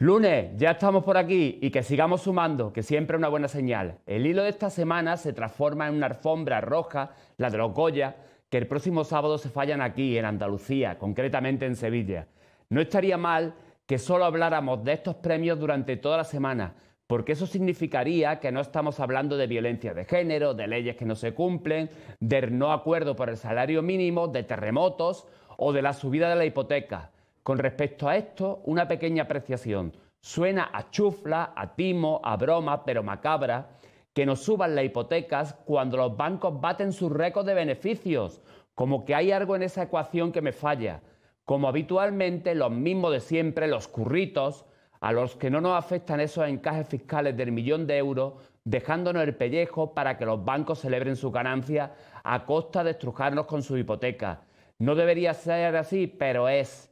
Lunes, ya estamos por aquí y que sigamos sumando, que siempre es una buena señal. El hilo de esta semana se transforma en una alfombra roja, la de los Goya, que el próximo sábado se fallan aquí, en Andalucía, concretamente en Sevilla. No estaría mal que solo habláramos de estos premios durante toda la semana, porque eso significaría que no estamos hablando de violencia de género, de leyes que no se cumplen, del no acuerdo por el salario mínimo, de terremotos o de la subida de la hipoteca. Con respecto a esto, una pequeña apreciación. Suena a chufla, a timo, a broma, pero macabra, que nos suban las hipotecas cuando los bancos baten sus récords de beneficios, como que hay algo en esa ecuación que me falla, como habitualmente los mismos de siempre, los curritos, a los que no nos afectan esos encajes fiscales del millón de euros, dejándonos el pellejo para que los bancos celebren su ganancia a costa de estrujarnos con su hipoteca. No debería ser así, pero es.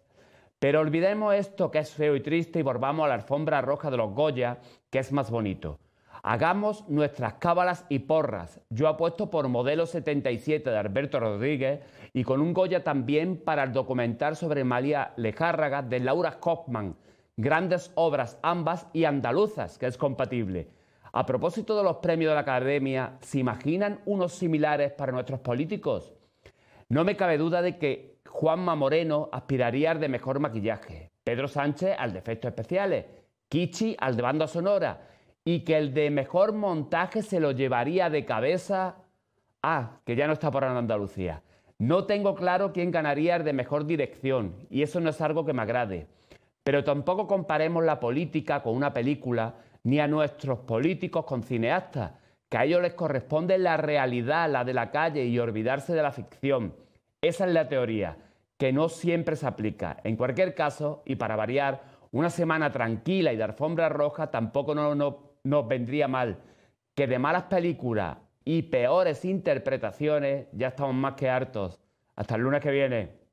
Pero olvidemos esto que es feo y triste y volvamos a la alfombra roja de los Goya, que es más bonito. Hagamos nuestras cábalas y porras. Yo apuesto por Modelo 77 de Alberto Rodríguez y con un Goya también para el documental sobre María Lejárraga de Laura Kaufman. Grandes obras ambas y andaluzas, que es compatible. A propósito de los premios de la Academia, ¿se imaginan unos similares para nuestros políticos? No me cabe duda de que Juanma Moreno aspiraría al de mejor maquillaje, Pedro Sánchez al de efectos especiales, Kichi al de banda sonora y que el de mejor montaje se lo llevaría de cabeza. Ah, que ya no está por Andalucía. No tengo claro quién ganaría el de mejor dirección y eso no es algo que me agrade. Pero tampoco comparemos la política con una película ni a nuestros políticos con cineastas, que a ellos les corresponde la realidad, la de la calle y olvidarse de la ficción. Esa es la teoría que no siempre se aplica. En cualquier caso, y para variar, una semana tranquila y de alfombra roja tampoco nos vendría mal. Que de malas películas y peores interpretaciones ya estamos más que hartos. Hasta el lunes que viene.